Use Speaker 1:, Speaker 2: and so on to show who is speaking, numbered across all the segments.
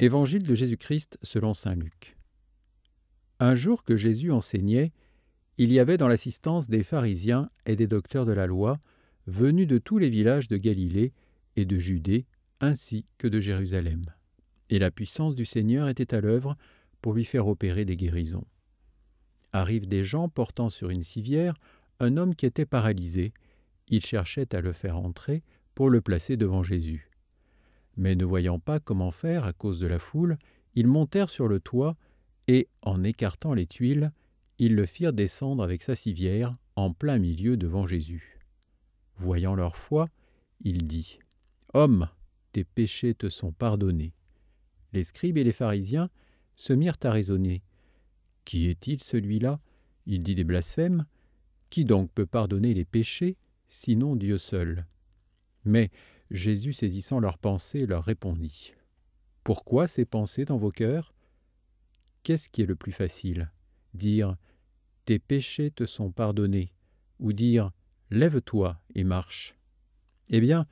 Speaker 1: Évangile de Jésus-Christ selon Saint Luc. Un jour que Jésus enseignait, il y avait dans l'assistance des pharisiens et des docteurs de la loi, venus de tous les villages de Galilée et de Judée, ainsi que de Jérusalem. Et la puissance du Seigneur était à l'œuvre pour lui faire opérer des guérisons. Arrivent des gens portant sur une civière un homme qui était paralysé. Ils cherchaient à le faire entrer pour le placer devant Jésus. Mais ne voyant pas comment faire à cause de la foule, ils montèrent sur le toit, et, en écartant les tuiles, ils le firent descendre avec sa civière en plein milieu devant Jésus. Voyant leur foi, il dit Homme, tes péchés te sont pardonnés. Les scribes et les pharisiens se mirent à raisonner Qui est-il celui-là Il dit des blasphèmes. Qui donc peut pardonner les péchés, sinon Dieu seul Mais Jésus, saisissant leurs pensées, leur répondit Pourquoi ces pensées dans vos cœurs Qu'est-ce qui est le plus facile Dire Tes péchés te sont pardonnés ou dire Lève-toi et marche Eh bien,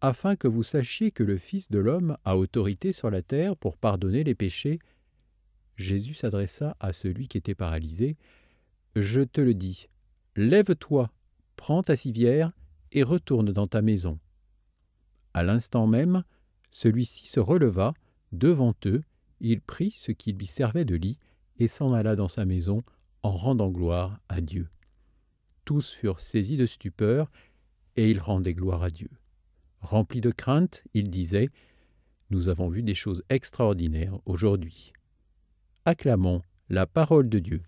Speaker 1: afin que vous sachiez que le Fils de l'homme a autorité sur la terre pour pardonner les péchés, Jésus s'adressa à celui qui était paralysé. Je te le dis, lève-toi, prends ta civière et retourne dans ta maison. À l'instant même, celui-ci se releva, devant eux, il prit ce qui lui servait de lit et s'en alla dans sa maison en rendant gloire à Dieu. Tous furent saisis de stupeur et ils rendaient gloire à Dieu. Remplis de crainte, ils disaient Nous avons vu des choses extraordinaires aujourd'hui. Acclamons la parole de Dieu.